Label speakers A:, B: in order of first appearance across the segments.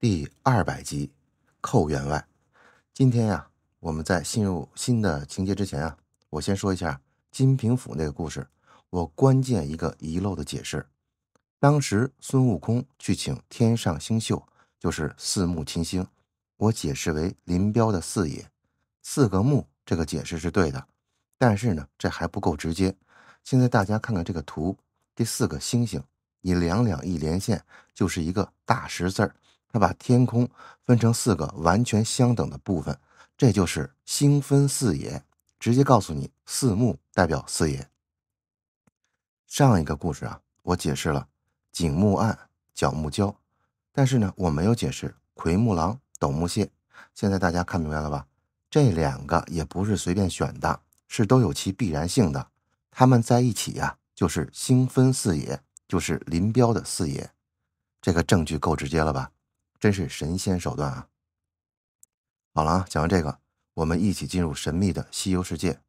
A: 第二百集，寇员外。今天呀，我们在进入新的情节之前啊，我先说一下金平府那个故事。我关键一个遗漏的解释：当时孙悟空去请天上星宿，就是四目金星。我解释为林彪的四爷，四个目这个解释是对的。但是呢，这还不够直接。现在大家看看这个图，这四个星星，你两两一连线，就是一个大十字儿。他把天空分成四个完全相等的部分，这就是星分四野，直接告诉你四目代表四野。上一个故事啊，我解释了井木案、角木焦，但是呢，我没有解释奎木狼、斗木蟹。现在大家看明白了吧？这两个也不是随便选的，是都有其必然性的。他们在一起呀，就是星分四野，就是林彪的四野。这个证据够直接了吧？真是神仙手段啊！好了啊，讲完这个，我们一起进入神秘的西游世界。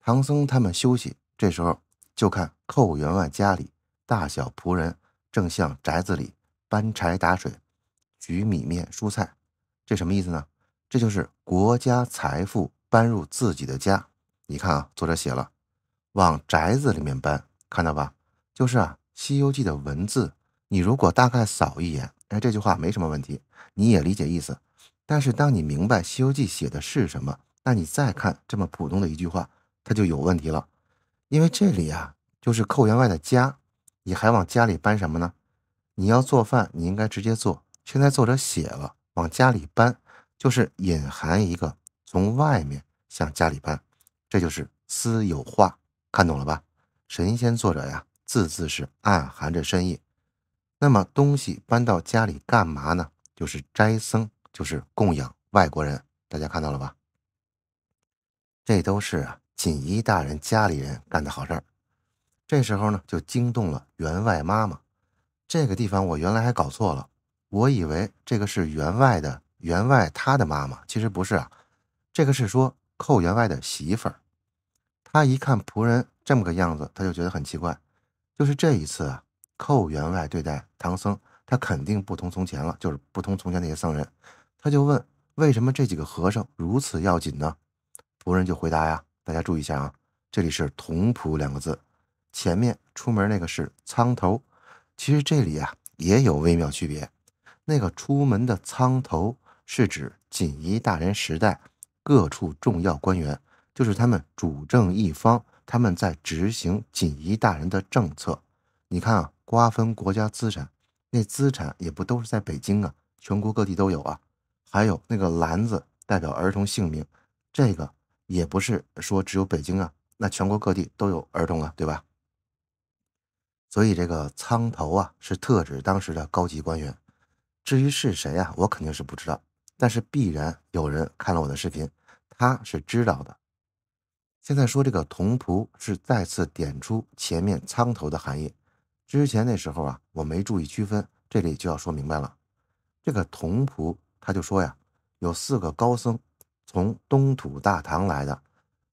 A: 唐僧他们休息，这时候就看寇员外家里大小仆人正向宅子里搬柴打水、举米面蔬菜。这什么意思呢？这就是国家财富搬入自己的家。你看啊，作者写了往宅子里面搬，看到吧？就是啊，《西游记》的文字，你如果大概扫一眼。哎，这句话没什么问题，你也理解意思。但是，当你明白《西游记》写的是什么，那你再看这么普通的一句话，它就有问题了。因为这里啊，就是寇员外的家，你还往家里搬什么呢？你要做饭，你应该直接做。现在作者写了往家里搬，就是隐含一个从外面向家里搬，这就是私有化。看懂了吧？神仙作者呀，字字是暗含着深意。那么东西搬到家里干嘛呢？就是斋僧，就是供养外国人。大家看到了吧？这都是啊，锦衣大人家里人干的好事儿。这时候呢，就惊动了员外妈妈。这个地方我原来还搞错了，我以为这个是员外的员外他的妈妈，其实不是啊。这个是说寇员外的媳妇儿。他一看仆人这么个样子，他就觉得很奇怪。就是这一次啊。寇员外对待唐僧，他肯定不同从前了，就是不同从前那些僧人。他就问：“为什么这几个和尚如此要紧呢？”仆人就回答呀：“大家注意一下啊，这里是‘同仆’两个字，前面出门那个是‘仓头’。其实这里啊也有微妙区别，那个出门的‘仓头’是指锦衣大人时代各处重要官员，就是他们主政一方，他们在执行锦衣大人的政策。你看啊。”瓜分国家资产，那资产也不都是在北京啊，全国各地都有啊。还有那个篮子代表儿童姓名，这个也不是说只有北京啊，那全国各地都有儿童啊，对吧？所以这个仓头啊是特指当时的高级官员。至于是谁啊，我肯定是不知道，但是必然有人看了我的视频，他是知道的。现在说这个童仆是再次点出前面仓头的含义。之前那时候啊，我没注意区分，这里就要说明白了。这个童仆他就说呀，有四个高僧从东土大唐来的，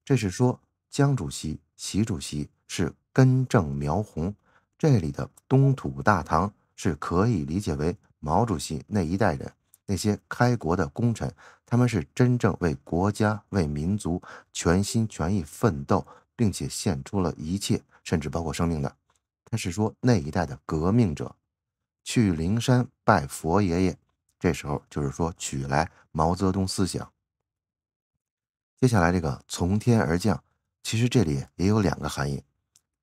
A: 这是说江主席、习主席是根正苗红。这里的东土大唐是可以理解为毛主席那一代人，那些开国的功臣，他们是真正为国家、为民族全心全意奋斗，并且献出了一切，甚至包括生命的。他是说那一代的革命者去灵山拜佛爷爷，这时候就是说取来毛泽东思想。接下来这个从天而降，其实这里也有两个含义。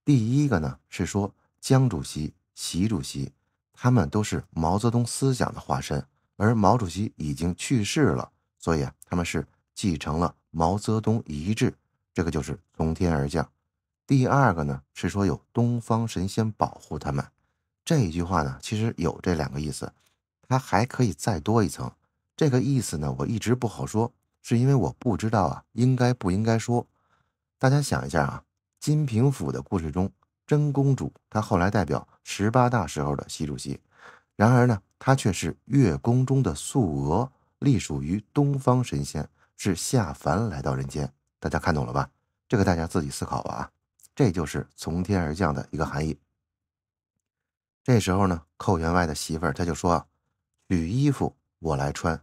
A: 第一个呢是说江主席、习主席他们都是毛泽东思想的化身，而毛主席已经去世了，所以啊他们是继承了毛泽东遗志，这个就是从天而降。第二个呢，是说有东方神仙保护他们，这一句话呢，其实有这两个意思，它还可以再多一层。这个意思呢，我一直不好说，是因为我不知道啊，应该不应该说。大家想一下啊，《金平府》的故事中，真公主她后来代表十八大时候的习主席，然而呢，她却是月宫中的素娥，隶属于东方神仙，是下凡来到人间。大家看懂了吧？这个大家自己思考吧啊。这就是从天而降的一个含义。这时候呢，寇员外的媳妇儿他就说：“啊，捋衣服我来穿。”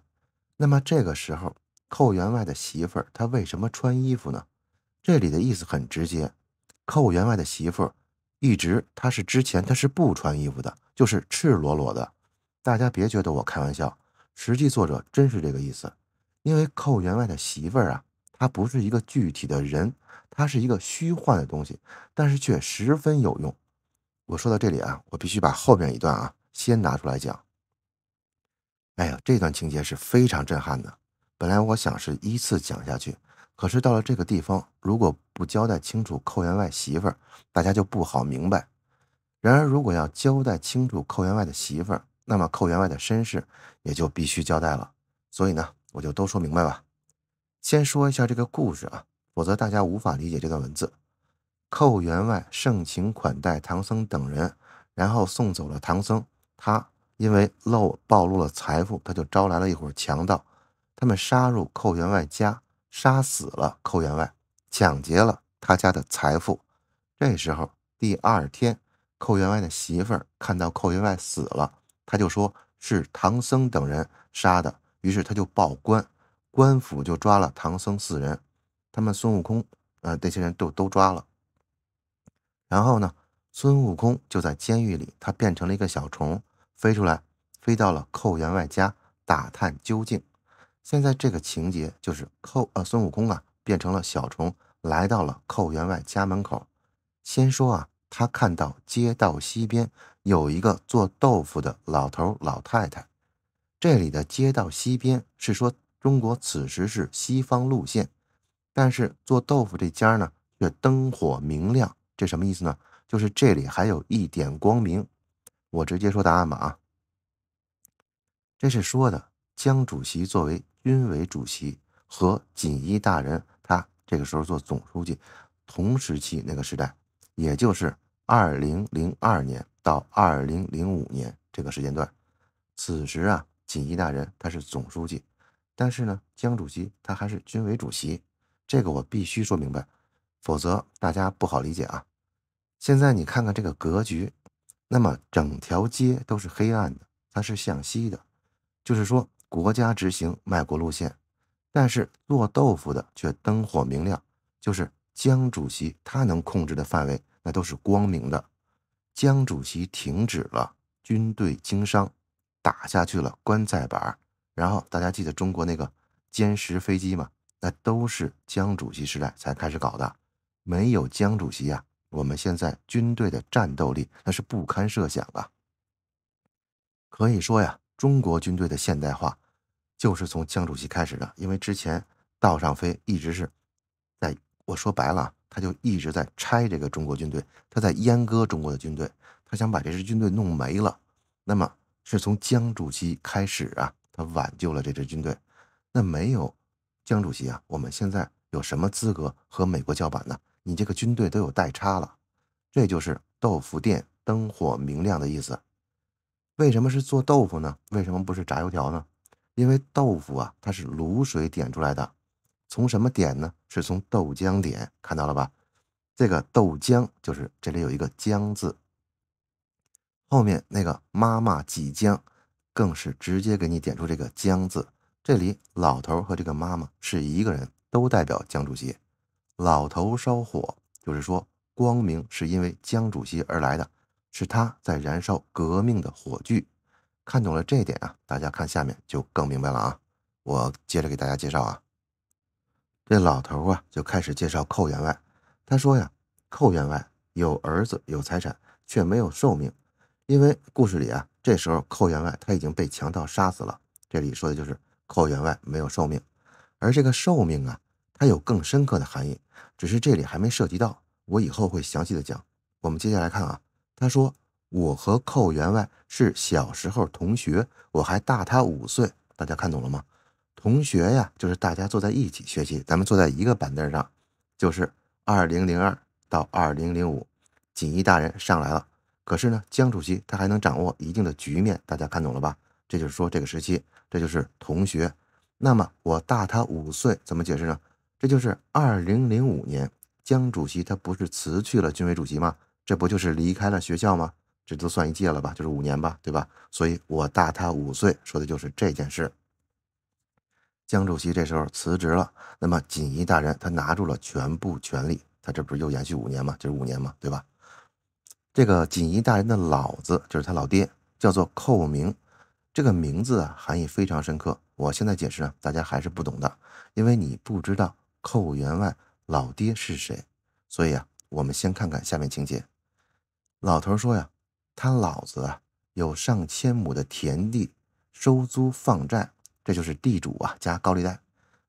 A: 那么这个时候，寇员外的媳妇儿她为什么穿衣服呢？这里的意思很直接，寇员外的媳妇儿一直她是之前她是不穿衣服的，就是赤裸裸的。大家别觉得我开玩笑，实际作者真是这个意思，因为寇员外的媳妇儿啊。它不是一个具体的人，它是一个虚幻的东西，但是却十分有用。我说到这里啊，我必须把后面一段啊先拿出来讲。哎呀，这段情节是非常震撼的。本来我想是依次讲下去，可是到了这个地方，如果不交代清楚寇员外媳妇儿，大家就不好明白。然而，如果要交代清楚寇员外的媳妇儿，那么寇员外的身世也就必须交代了。所以呢，我就都说明白吧。先说一下这个故事啊，否则大家无法理解这段文字。寇员外盛情款待唐僧等人，然后送走了唐僧。他因为漏暴露了财富，他就招来了一伙强盗。他们杀入寇员外家，杀死了寇员外，抢劫了他家的财富。这时候第二天，寇员外的媳妇儿看到寇员外死了，他就说是唐僧等人杀的，于是他就报官。官府就抓了唐僧四人，他们孙悟空，呃，那些人都都抓了。然后呢，孙悟空就在监狱里，他变成了一个小虫，飞出来，飞到了寇员外家打探究竟。现在这个情节就是寇，呃，孙悟空啊，变成了小虫，来到了寇员外家门口。先说啊，他看到街道西边有一个做豆腐的老头老太太。这里的街道西边是说。中国此时是西方路线，但是做豆腐这家呢却灯火明亮，这什么意思呢？就是这里还有一点光明。我直接说答案吧啊，这是说的江主席作为军委主席和锦衣大人，他这个时候做总书记，同时期那个时代，也就是二零零二年到二零零五年这个时间段，此时啊，锦衣大人他是总书记。但是呢，江主席他还是军委主席，这个我必须说明白，否则大家不好理解啊。现在你看看这个格局，那么整条街都是黑暗的，它是向西的，就是说国家执行卖国路线，但是做豆腐的却灯火明亮，就是江主席他能控制的范围那都是光明的。江主席停止了军队经商，打下去了棺材板。然后大家记得中国那个歼十飞机吗？那都是江主席时代才开始搞的，没有江主席呀，我们现在军队的战斗力那是不堪设想啊！可以说呀，中国军队的现代化就是从江主席开始的，因为之前道上飞一直是在我说白了，他就一直在拆这个中国军队，他在阉割中国的军队，他想把这支军队弄没了。那么是从江主席开始啊。他挽救了这支军队，那没有江主席啊，我们现在有什么资格和美国叫板呢？你这个军队都有代差了，这就是豆腐店灯火明亮的意思。为什么是做豆腐呢？为什么不是炸油条呢？因为豆腐啊，它是卤水点出来的，从什么点呢？是从豆浆点，看到了吧？这个豆浆就是这里有一个浆字，后面那个妈妈几浆。更是直接给你点出这个“江”字，这里老头和这个妈妈是一个人，都代表江主席。老头烧火，就是说光明是因为江主席而来的，是他在燃烧革命的火炬。看懂了这点啊，大家看下面就更明白了啊。我接着给大家介绍啊，这老头啊就开始介绍寇员外，他说呀，寇员外有儿子有财产，却没有寿命。因为故事里啊，这时候寇员外他已经被强盗杀死了。这里说的就是寇员外没有寿命，而这个寿命啊，它有更深刻的含义，只是这里还没涉及到，我以后会详细的讲。我们接下来看啊，他说我和寇员外是小时候同学，我还大他五岁。大家看懂了吗？同学呀，就是大家坐在一起学习，咱们坐在一个板凳上，就是二零零二到二零零五。锦衣大人上来了。可是呢，江主席他还能掌握一定的局面，大家看懂了吧？这就是说，这个时期，这就是同学。那么我大他五岁，怎么解释呢？这就是二零零五年，江主席他不是辞去了军委主席吗？这不就是离开了学校吗？这都算一届了吧，就是五年吧，对吧？所以我大他五岁，说的就是这件事。江主席这时候辞职了，那么锦衣大人他拿住了全部权力，他这不是又延续五年吗？就是五年嘛，对吧？这个锦衣大人的老子就是他老爹，叫做寇明。这个名字啊，含义非常深刻。我现在解释呢，大家还是不懂的，因为你不知道寇员外老爹是谁。所以啊，我们先看看下面情节。老头说呀，他老子啊有上千亩的田地，收租放债，这就是地主啊加高利贷。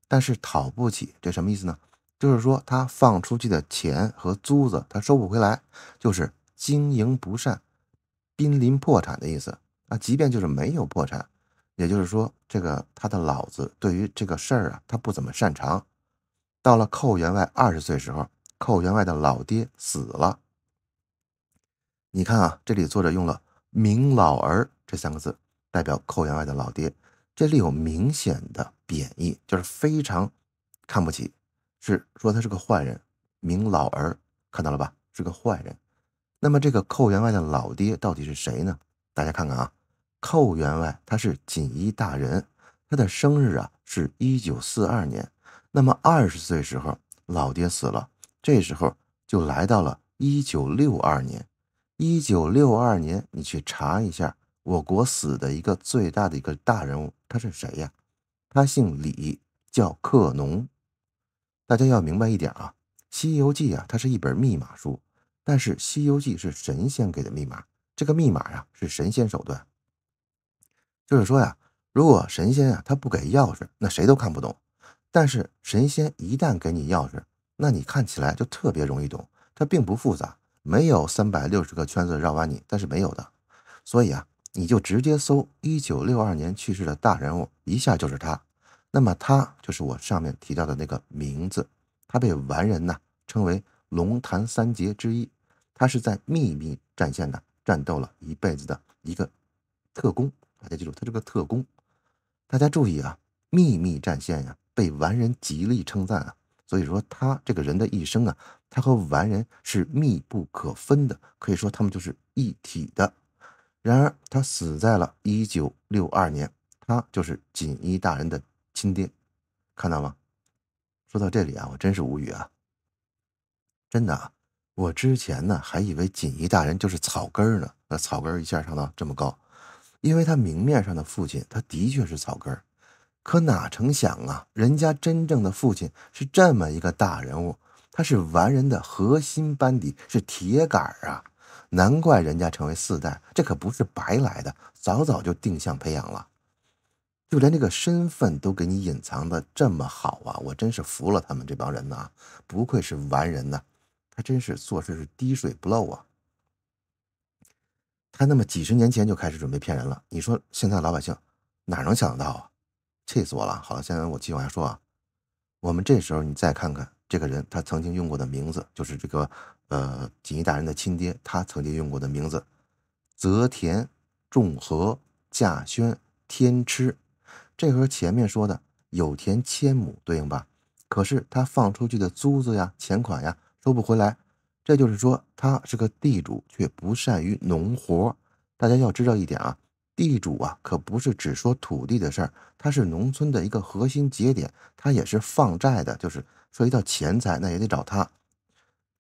A: 但是讨不起，这什么意思呢？就是说他放出去的钱和租子他收不回来，就是。经营不善，濒临破产的意思。那即便就是没有破产，也就是说，这个他的老子对于这个事儿啊，他不怎么擅长。到了寇员外二十岁时候，寇员外的老爹死了。你看啊，这里作者用了“明老儿”这三个字，代表寇员外的老爹。这里有明显的贬义，就是非常看不起，是说他是个坏人。明老儿看到了吧，是个坏人。那么这个寇员外的老爹到底是谁呢？大家看看啊，寇员外他是锦衣大人，他的生日啊是一九四二年。那么二十岁时候老爹死了，这时候就来到了一九六二年。一九六二年，你去查一下我国死的一个最大的一个大人物，他是谁呀？他姓李，叫克农。大家要明白一点啊，《西游记》啊，它是一本密码书。但是《西游记》是神仙给的密码，这个密码呀是神仙手段。就是说呀，如果神仙啊他不给钥匙，那谁都看不懂。但是神仙一旦给你钥匙，那你看起来就特别容易懂，它并不复杂，没有三百六十个圈子绕弯你，但是没有的。所以啊，你就直接搜一九六二年去世的大人物，一下就是他。那么他就是我上面提到的那个名字，他被完人呢称为龙潭三杰之一。他是在秘密战线的战斗了一辈子的一个特工，大家记住他这个特工，大家注意啊，秘密战线呀，被完人极力称赞啊，所以说他这个人的一生啊，他和完人是密不可分的，可以说他们就是一体的。然而他死在了1962年，他就是锦衣大人的亲爹，看到吗？说到这里啊，我真是无语啊，真的啊。我之前呢，还以为锦衣大人就是草根呢，那草根一下上到这么高，因为他明面上的父亲，他的确是草根，可哪成想啊，人家真正的父亲是这么一个大人物，他是完人的核心班底，是铁杆啊，难怪人家成为四代，这可不是白来的，早早就定向培养了，就连这个身份都给你隐藏的这么好啊，我真是服了他们这帮人呐，不愧是完人呐。还真是做事是滴水不漏啊！他那么几十年前就开始准备骗人了，你说现在老百姓哪能想得到啊？气死我了！好了，现在我继续往下说啊。我们这时候你再看看这个人，他曾经用过的名字，就是这个呃锦衣大人的亲爹，他曾经用过的名字：泽田重和、稼轩天痴。这和前面说的有田千亩对应吧？可是他放出去的租子呀、钱款呀。收不回来，这就是说他是个地主，却不善于农活。大家要知道一点啊，地主啊可不是只说土地的事儿，他是农村的一个核心节点，他也是放债的，就是涉及到钱财，那也得找他。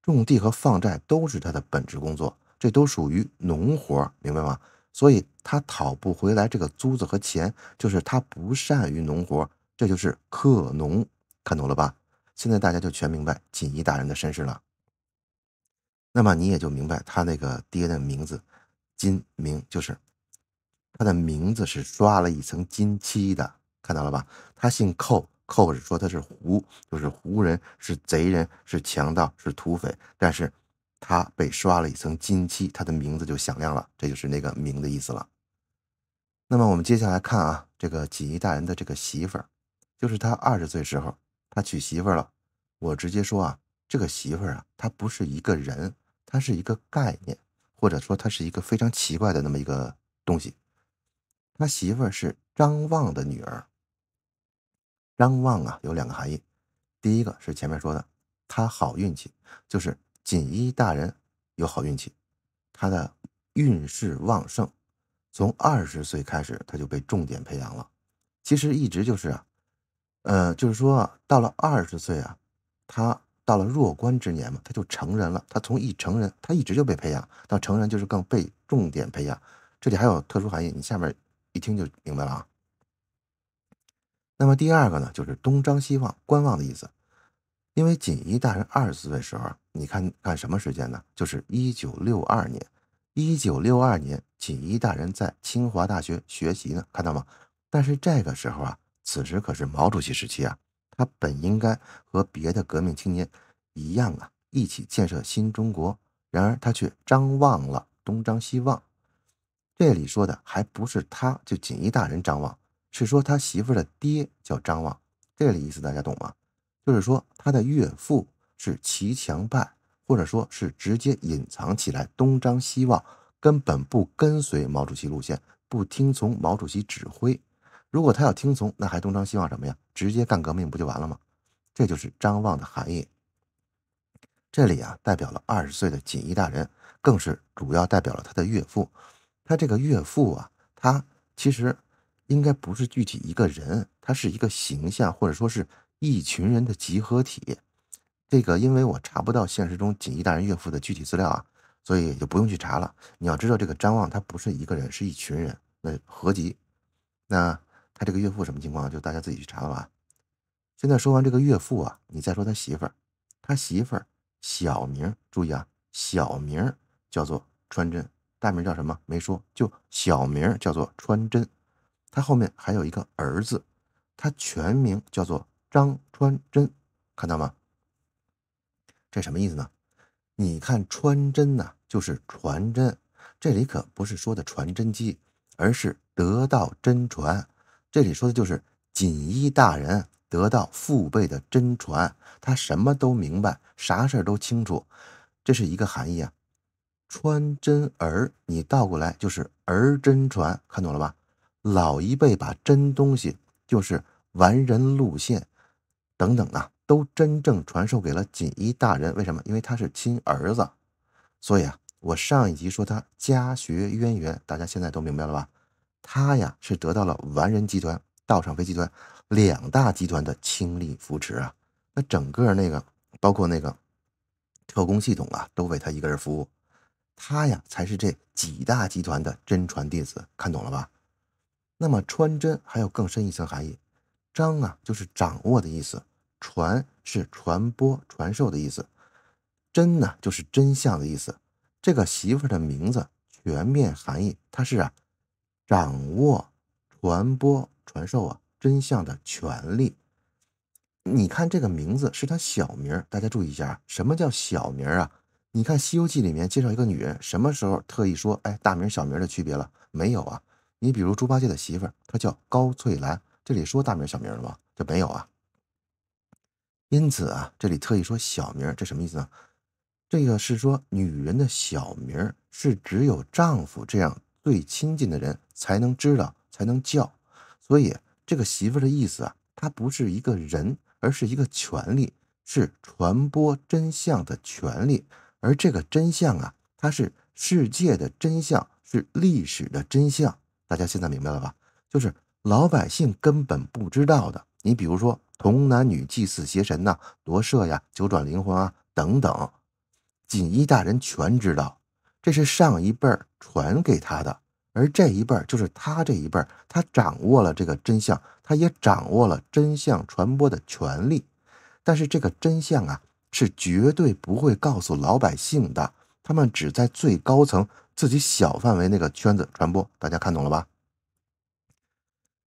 A: 种地和放债都是他的本职工作，这都属于农活，明白吗？所以他讨不回来这个租子和钱，就是他不善于农活，这就是克农，看懂了吧？现在大家就全明白锦衣大人的身世了，那么你也就明白他那个爹的名字“金明”，就是他的名字是刷了一层金漆的，看到了吧？他姓寇，寇是说他是胡，就是胡人，是贼人，是强盗，是土匪，但是他被刷了一层金漆，他的名字就响亮了，这就是那个“明”的意思了。那么我们接下来看啊，这个锦衣大人的这个媳妇儿，就是他二十岁时候。他娶媳妇了，我直接说啊，这个媳妇啊，她不是一个人，她是一个概念，或者说她是一个非常奇怪的那么一个东西。他媳妇是张望的女儿。张望啊，有两个含义，第一个是前面说的，他好运气，就是锦衣大人有好运气，他的运势旺盛，从二十岁开始他就被重点培养了，其实一直就是啊。呃，就是说到了二十岁啊，他到了弱冠之年嘛，他就成人了。他从一成人，他一直就被培养，到成人就是更被重点培养。这里还有特殊含义，你下面一听就明白了啊。那么第二个呢，就是东张西望、观望的意思。因为锦衣大人二十岁的时候，你看看什么时间呢？就是一九六二年。一九六二年，锦衣大人在清华大学学习呢，看到吗？但是这个时候啊。此时可是毛主席时期啊，他本应该和别的革命青年一样啊，一起建设新中国。然而他却张望了，东张西望。这里说的还不是他，就锦衣大人张望，是说他媳妇的爹叫张望。这里意思大家懂吗？就是说他的岳父是骑墙派，或者说是直接隐藏起来，东张西望，根本不跟随毛主席路线，不听从毛主席指挥。如果他要听从，那还东张西望什么呀？直接干革命不就完了吗？这就是张望的含义。这里啊，代表了二十岁的锦衣大人，更是主要代表了他的岳父。他这个岳父啊，他其实应该不是具体一个人，他是一个形象，或者说是一群人的集合体。这个因为我查不到现实中锦衣大人岳父的具体资料啊，所以就不用去查了。你要知道，这个张望他不是一个人，是一群人，那合集，那。他这个岳父什么情况？就大家自己去查吧。现在说完这个岳父啊，你再说他媳妇儿。他媳妇儿小名注意啊，小名叫做穿针，大名叫什么没说，就小名叫做穿针。他后面还有一个儿子，他全名叫做张穿针，看到吗？这什么意思呢？你看穿针呐，就是传真，这里可不是说的传真机，而是得到真传。这里说的就是锦衣大人得到父辈的真传，他什么都明白，啥事儿都清楚，这是一个含义啊。穿针儿，你倒过来就是儿真传，看懂了吧？老一辈把真东西，就是完人路线等等啊，都真正传授给了锦衣大人。为什么？因为他是亲儿子，所以啊，我上一集说他家学渊源，大家现在都明白了吧？他呀是得到了完人集团、道上飞集团两大集团的倾力扶持啊，那整个那个包括那个特工系统啊，都为他一个人服务。他呀才是这几大集团的真传弟子，看懂了吧？那么穿针还有更深一层含义，张啊就是掌握的意思，传是传播、传授的意思，真呢就是真相的意思。这个媳妇的名字全面含义，它是啊。掌握、传播、传授啊真相的权利。你看这个名字是他小名，大家注意一下啊。什么叫小名啊？你看《西游记》里面介绍一个女人，什么时候特意说哎大名小名的区别了没有啊？你比如猪八戒的媳妇，她叫高翠兰，这里说大名小名了吗？这没有啊。因此啊，这里特意说小名，这什么意思呢？这个是说女人的小名是只有丈夫这样。最亲近的人才能知道，才能叫，所以这个媳妇的意思啊，她不是一个人，而是一个权利，是传播真相的权利。而这个真相啊，它是世界的真相，是历史的真相。大家现在明白了吧？就是老百姓根本不知道的。你比如说，童男女祭祀邪神呐，夺舍呀，九转灵魂啊等等，锦衣大人全知道。这是上一辈儿传给他的，而这一辈儿就是他这一辈儿，他掌握了这个真相，他也掌握了真相传播的权利。但是这个真相啊，是绝对不会告诉老百姓的，他们只在最高层自己小范围那个圈子传播。大家看懂了吧？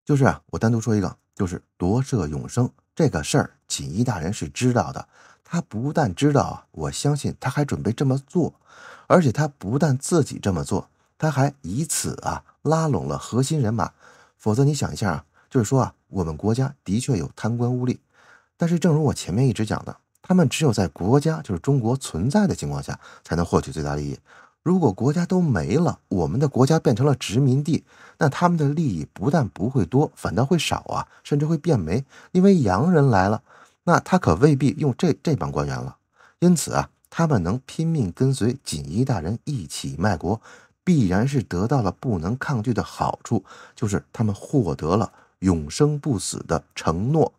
A: 就是啊，我单独说一个，就是夺舍永生这个事儿，锦衣大人是知道的，他不但知道啊，我相信他还准备这么做。而且他不但自己这么做，他还以此啊拉拢了核心人马。否则你想一下啊，就是说啊，我们国家的确有贪官污吏，但是正如我前面一直讲的，他们只有在国家就是中国存在的情况下，才能获取最大利益。如果国家都没了，我们的国家变成了殖民地，那他们的利益不但不会多，反倒会少啊，甚至会变没。因为洋人来了，那他可未必用这这帮官员了。因此啊。他们能拼命跟随锦衣大人一起卖国，必然是得到了不能抗拒的好处，就是他们获得了永生不死的承诺，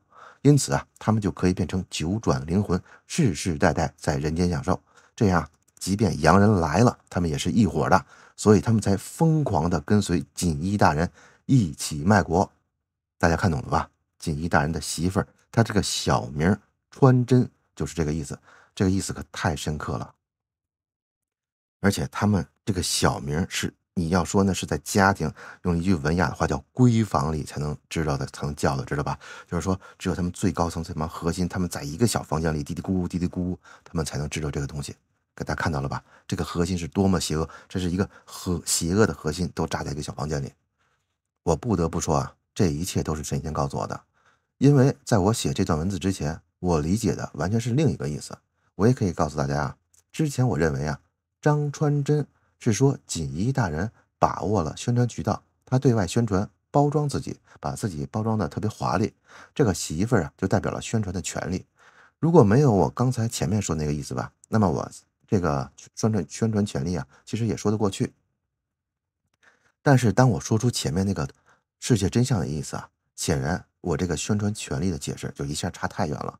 A: 因此啊，他们就可以变成九转灵魂，世世代代在人间享受。这样，即便洋人来了，他们也是一伙的，所以他们才疯狂地跟随锦衣大人一起卖国。大家看懂了吧？锦衣大人的媳妇儿，她这个小名穿针，就是这个意思。这个意思可太深刻了，而且他们这个小名是你要说呢，是在家庭用一句文雅的话叫“闺房里”才能知道的，才能叫的，知道吧？就是说，只有他们最高层、最么核心，他们在一个小房间里嘀嘀咕咕、嘀嘀咕咕，他们才能知道这个东西。给大家看到了吧？这个核心是多么邪恶，这是一个核邪恶的核心，都扎在一个小房间里。我不得不说啊，这一切都是神仙告诉我的，因为在我写这段文字之前，我理解的完全是另一个意思。我也可以告诉大家啊，之前我认为啊，张川真是说锦衣大人把握了宣传渠道，他对外宣传包装自己，把自己包装的特别华丽。这个媳妇啊，就代表了宣传的权利。如果没有我刚才前面说那个意思吧，那么我这个宣传宣传权利啊，其实也说得过去。但是当我说出前面那个世界真相的意思啊，显然我这个宣传权利的解释就一下差太远了。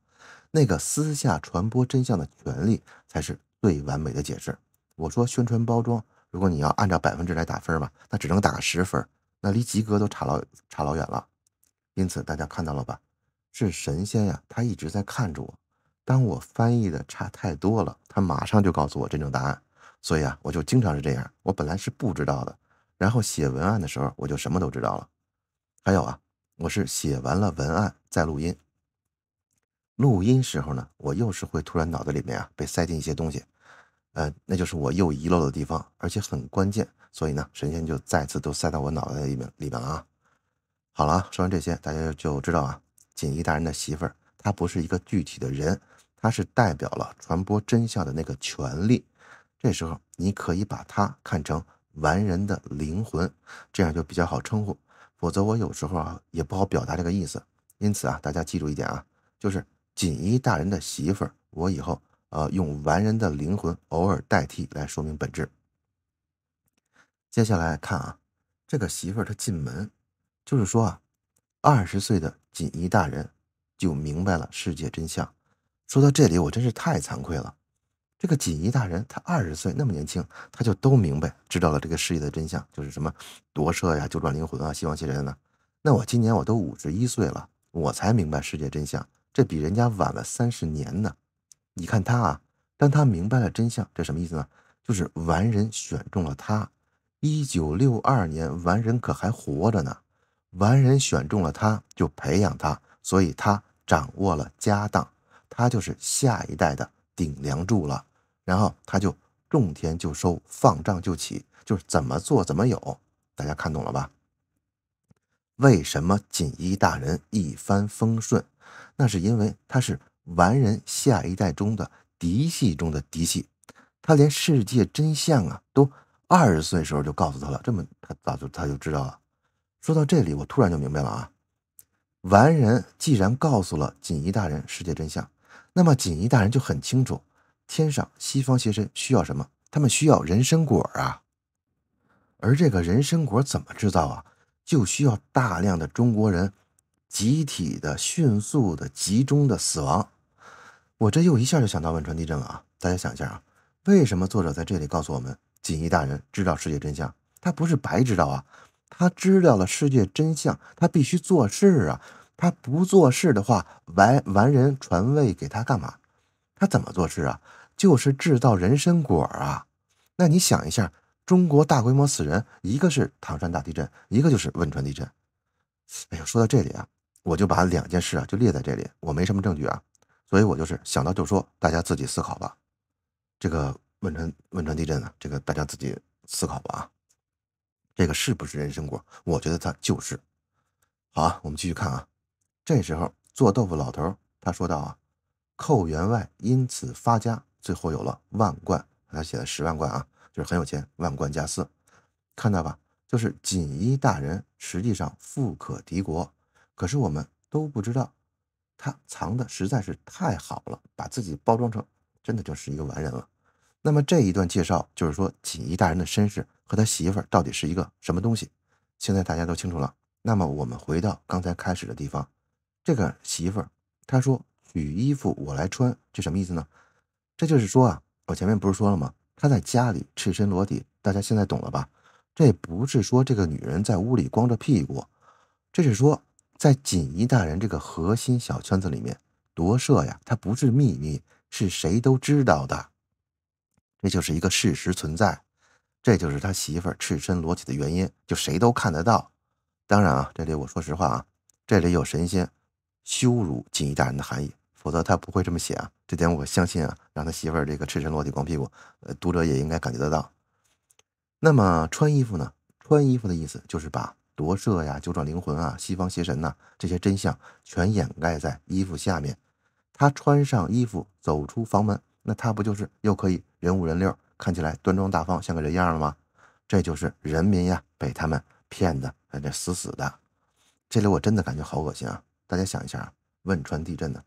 A: 那个私下传播真相的权利才是最完美的解释。我说宣传包装，如果你要按照百分之来打分吧，那只能打个十分，那离及格都差老差老远了。因此大家看到了吧，是神仙呀，他一直在看着我。当我翻译的差太多了，他马上就告诉我真正答案。所以啊，我就经常是这样，我本来是不知道的，然后写文案的时候我就什么都知道了。还有啊，我是写完了文案再录音。录音时候呢，我又是会突然脑子里面啊被塞进一些东西，呃，那就是我又遗漏的地方，而且很关键，所以呢，神仙就再次都塞到我脑袋里面里边了啊。好了，说完这些，大家就知道啊，锦衣大人的媳妇儿她不是一个具体的人，她是代表了传播真相的那个权利。这时候你可以把她看成完人的灵魂，这样就比较好称呼。否则我有时候啊也不好表达这个意思。因此啊，大家记住一点啊，就是。锦衣大人的媳妇儿，我以后呃用完人的灵魂偶尔代替来说明本质。接下来看啊，这个媳妇儿她进门，就是说啊，二十岁的锦衣大人就明白了世界真相。说到这里，我真是太惭愧了。这个锦衣大人他二十岁那么年轻，他就都明白知道了这个世界的真相，就是什么夺舍呀、九转灵魂啊、希望新人呢？那我今年我都五十一岁了，我才明白世界真相。这比人家晚了三十年呢。你看他啊，当他明白了真相，这什么意思呢？就是完人选中了他。一九六二年，完人可还活着呢。完人选中了他，就培养他，所以他掌握了家当，他就是下一代的顶梁柱了。然后他就种田就收，放账就起，就是怎么做怎么有。大家看懂了吧？为什么锦衣大人一帆风顺？那是因为他是完人下一代中的嫡系中的嫡系，他连世界真相啊，都二十岁时候就告诉他了。这么，他早就他就知道了。说到这里，我突然就明白了啊！完人既然告诉了锦衣大人世界真相，那么锦衣大人就很清楚，天上西方邪神需要什么？他们需要人参果啊。而这个人参果怎么制造啊？就需要大量的中国人集体的、迅速的、集中的死亡。我这又一下就想到汶川地震了啊！大家想一下啊，为什么作者在这里告诉我们锦衣大人知道世界真相？他不是白知道啊，他知道了世界真相，他必须做事啊。他不做事的话，完完人传位给他干嘛？他怎么做事啊？就是制造人参果啊。那你想一下。中国大规模死人，一个是唐山大地震，一个就是汶川地震。哎呦，说到这里啊，我就把两件事啊就列在这里，我没什么证据啊，所以我就是想到就说，大家自己思考吧。这个汶川汶川地震呢，这个大家自己思考吧啊。这个是不是人参果？我觉得它就是。好啊，我们继续看啊。这时候做豆腐老头他说道啊：“寇员外因此发家，最后有了万贯，他写了十万贯啊。”就是很有钱，万贯家私，看到吧？就是锦衣大人实际上富可敌国，可是我们都不知道他藏的实在是太好了，把自己包装成真的就是一个完人了。那么这一段介绍就是说锦衣大人的身世和他媳妇儿到底是一个什么东西？现在大家都清楚了。那么我们回到刚才开始的地方，这个媳妇儿她说取衣服我来穿，这什么意思呢？这就是说啊，我前面不是说了吗？他在家里赤身裸体，大家现在懂了吧？这不是说这个女人在屋里光着屁股，这是说在锦衣大人这个核心小圈子里面夺舍呀，它不是秘密，是谁都知道的，这就是一个事实存在，这就是他媳妇儿赤身裸体的原因，就谁都看得到。当然啊，这里我说实话啊，这里有神仙羞辱锦衣大人的含义。否则他不会这么写啊，这点我相信啊。让他媳妇儿这个赤身裸体、光屁股，呃，读者也应该感觉得到。那么穿衣服呢？穿衣服的意思就是把夺舍呀、九转灵魂啊、西方邪神呐这些真相全掩盖在衣服下面。他穿上衣服走出房门，那他不就是又可以人五人六，看起来端庄大方，像个人样了吗？这就是人民呀，被他们骗得死死的。这里我真的感觉好恶心啊！大家想一下啊，汶川地震呢？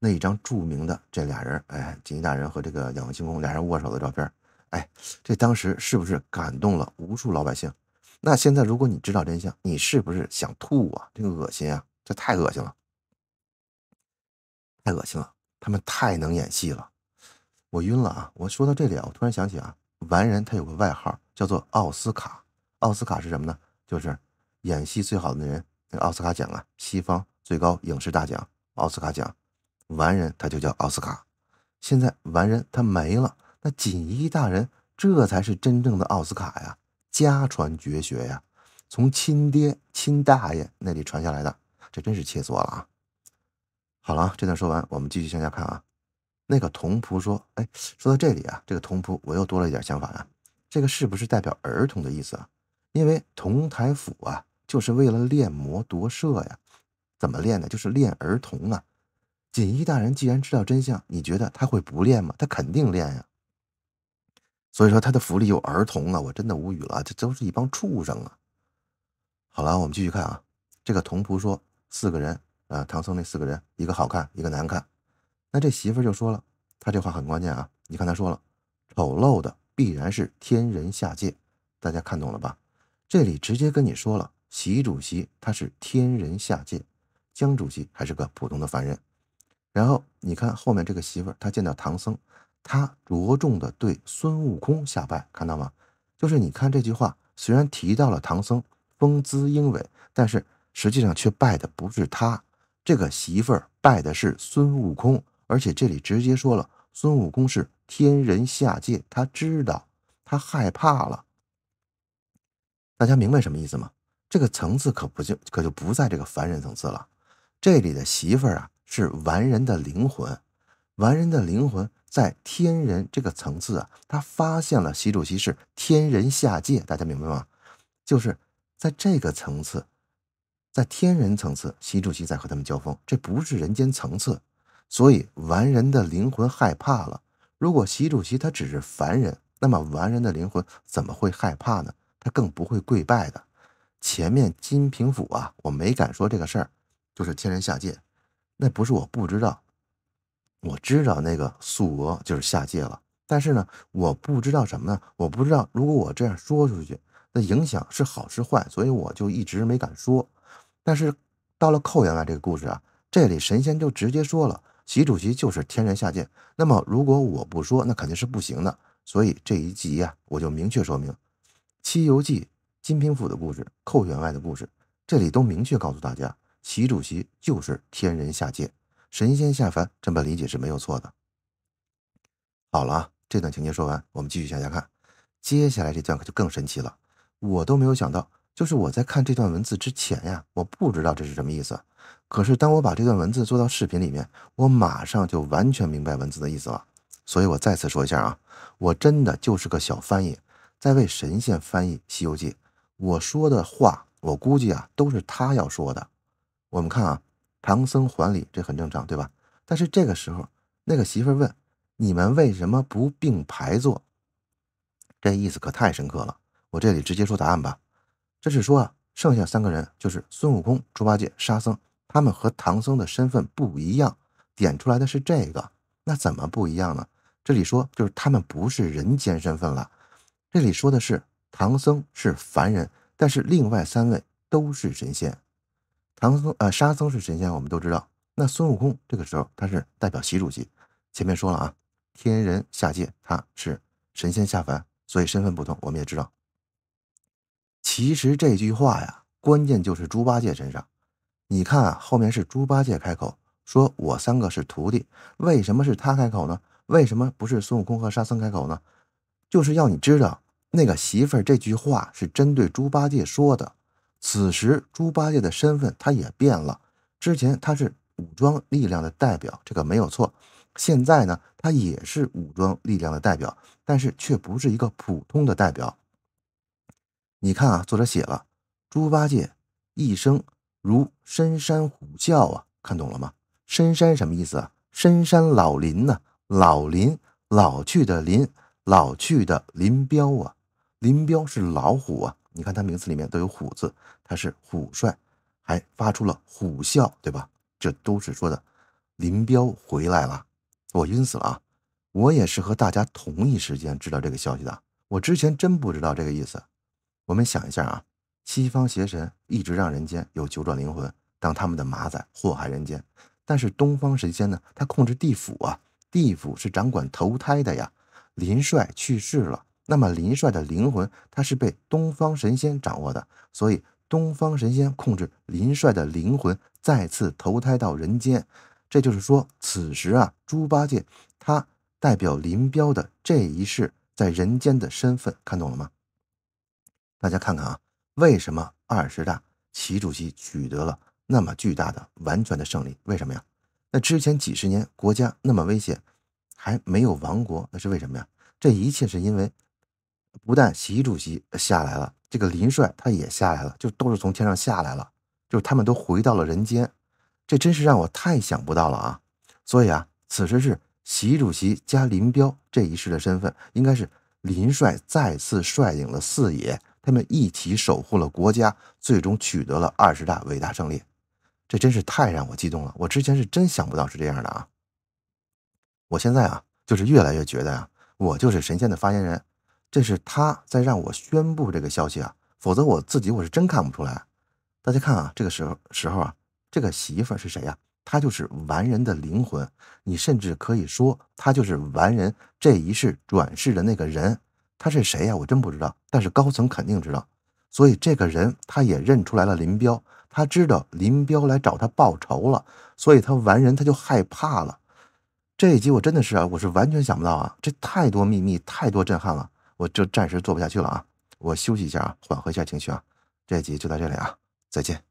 A: 那一张著名的这俩人，哎，锦衣大人和这个仰望星空俩人握手的照片，哎，这当时是不是感动了无数老百姓？那现在如果你知道真相，你是不是想吐啊？这个恶心啊！这太恶心了，太恶心了！他们太能演戏了，我晕了啊！我说到这里啊，我突然想起啊，完人他有个外号叫做奥斯卡，奥斯卡是什么呢？就是演戏最好的人，那奥斯卡奖啊，西方最高影视大奖，奥斯卡奖。完人，他就叫奥斯卡。现在完人他没了，那锦衣大人这才是真正的奥斯卡呀！家传绝学呀，从亲爹亲大爷那里传下来的，这真是气死我了啊！好了，这段说完，我们继续向下看啊。那个童仆说：“哎，说到这里啊，这个童仆我又多了一点想法啊。这个是不是代表儿童的意思啊？因为童台甫啊，就是为了练魔夺舍呀。怎么练呢？就是练儿童啊。”锦衣大人既然知道真相，你觉得他会不练吗？他肯定练呀。所以说他的府里有儿童啊，我真的无语了，这都是一帮畜生啊。好了，我们继续看啊。这个童仆说四个人，呃，唐僧那四个人，一个好看，一个难看。那这媳妇就说了，他这话很关键啊。你看他说了，丑陋的必然是天人下界，大家看懂了吧？这里直接跟你说了，习主席他是天人下界，江主席还是个普通的凡人。然后你看后面这个媳妇儿，她见到唐僧，她着重的对孙悟空下拜，看到吗？就是你看这句话，虽然提到了唐僧风姿英伟，但是实际上却拜的不是他，这个媳妇儿拜的是孙悟空，而且这里直接说了孙悟空是天人下界，他知道他害怕了。大家明白什么意思吗？这个层次可不就可就不在这个凡人层次了，这里的媳妇儿啊。是完人的灵魂，完人的灵魂在天人这个层次啊，他发现了习主席是天人下界，大家明白吗？就是在这个层次，在天人层次，习主席在和他们交锋，这不是人间层次，所以完人的灵魂害怕了。如果习主席他只是凡人，那么完人的灵魂怎么会害怕呢？他更不会跪拜的。前面金平府啊，我没敢说这个事儿，就是天人下界。那不是我不知道，我知道那个素娥就是下界了，但是呢，我不知道什么呢？我不知道如果我这样说出去，那影响是好是坏，所以我就一直没敢说。但是到了寇员外这个故事啊，这里神仙就直接说了，习主席就是天然下界。那么如果我不说，那肯定是不行的。所以这一集啊，我就明确说明《西游记》金平府的故事、寇员外的故事，这里都明确告诉大家。习主席就是天人下界，神仙下凡，这么理解是没有错的。好了，啊，这段情节说完，我们继续向下看。接下来这段可就更神奇了，我都没有想到，就是我在看这段文字之前呀，我不知道这是什么意思。可是当我把这段文字做到视频里面，我马上就完全明白文字的意思了。所以我再次说一下啊，我真的就是个小翻译，在为神仙翻译《西游记》。我说的话，我估计啊，都是他要说的。我们看啊，唐僧还礼，这很正常，对吧？但是这个时候，那个媳妇问：“你们为什么不并排坐？”这意思可太深刻了。我这里直接说答案吧，这是说啊，剩下三个人就是孙悟空、猪八戒、沙僧，他们和唐僧的身份不一样。点出来的是这个，那怎么不一样呢？这里说就是他们不是人间身份了。这里说的是唐僧是凡人，但是另外三位都是神仙。唐僧啊，沙僧是神仙，我们都知道。那孙悟空这个时候他是代表习主席。前面说了啊，天人下界，他是神仙下凡，所以身份不同。我们也知道，其实这句话呀，关键就是猪八戒身上。你看啊，后面是猪八戒开口说：“我三个是徒弟，为什么是他开口呢？为什么不是孙悟空和沙僧开口呢？就是要你知道，那个媳妇这句话是针对猪八戒说的。”此时，猪八戒的身份他也变了。之前他是武装力量的代表，这个没有错。现在呢，他也是武装力量的代表，但是却不是一个普通的代表。你看啊，作者写了猪八戒一生如深山虎啸啊，看懂了吗？深山什么意思啊？深山老林呢？老林老去的林，老去的林彪啊，林彪是老虎啊。你看他名字里面都有“虎”字，他是虎帅，还发出了虎啸，对吧？这都是说的林彪回来了。我晕死了啊！我也是和大家同一时间知道这个消息的。我之前真不知道这个意思。我们想一下啊，西方邪神一直让人间有九转灵魂当他们的马仔祸害人间，但是东方神仙呢？他控制地府啊，地府是掌管投胎的呀。林帅去世了。那么林帅的灵魂，他是被东方神仙掌握的，所以东方神仙控制林帅的灵魂再次投胎到人间。这就是说，此时啊，猪八戒他代表林彪的这一世在人间的身份，看懂了吗？大家看看啊，为什么二十大习主席取得了那么巨大的完全的胜利？为什么呀？那之前几十年国家那么危险，还没有亡国，那是为什么呀？这一切是因为。不但习主席下来了，这个林帅他也下来了，就都是从天上下来了，就是他们都回到了人间，这真是让我太想不到了啊！所以啊，此时是习主席加林彪这一世的身份，应该是林帅再次率领了四野，他们一起守护了国家，最终取得了二十大伟大胜利，这真是太让我激动了！我之前是真想不到是这样的啊！我现在啊，就是越来越觉得啊，我就是神仙的发言人。这是他在让我宣布这个消息啊，否则我自己我是真看不出来。大家看啊，这个时候时候啊，这个媳妇是谁呀？她就是完人的灵魂，你甚至可以说她就是完人这一世转世的那个人。他是谁呀？我真不知道，但是高层肯定知道。所以这个人他也认出来了林彪，他知道林彪来找他报仇了，所以他完人他就害怕了。这一集我真的是啊，我是完全想不到啊，这太多秘密，太多震撼了。我就暂时做不下去了啊，我休息一下啊，缓和一下情绪啊。这集就到这里啊，再见。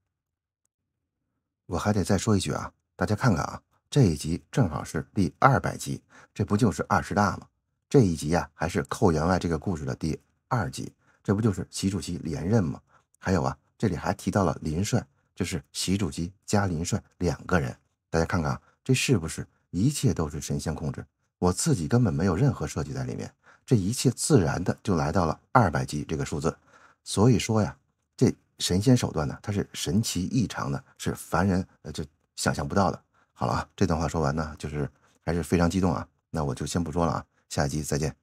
A: 我还得再说一句啊，大家看看啊，这一集正好是第二百集，这不就是二十大吗？这一集啊，还是寇员外这个故事的第二集，这不就是习主席连任吗？还有啊，这里还提到了林帅，就是习主席加林帅两个人，大家看看啊，这是不是一切都是神仙控制？我自己根本没有任何设计在里面。这一切自然的就来到了二百级这个数字，所以说呀，这神仙手段呢，它是神奇异常的，是凡人呃就想象不到的。好了啊，这段话说完呢，就是还是非常激动啊，那我就先不说了啊，下一集再见。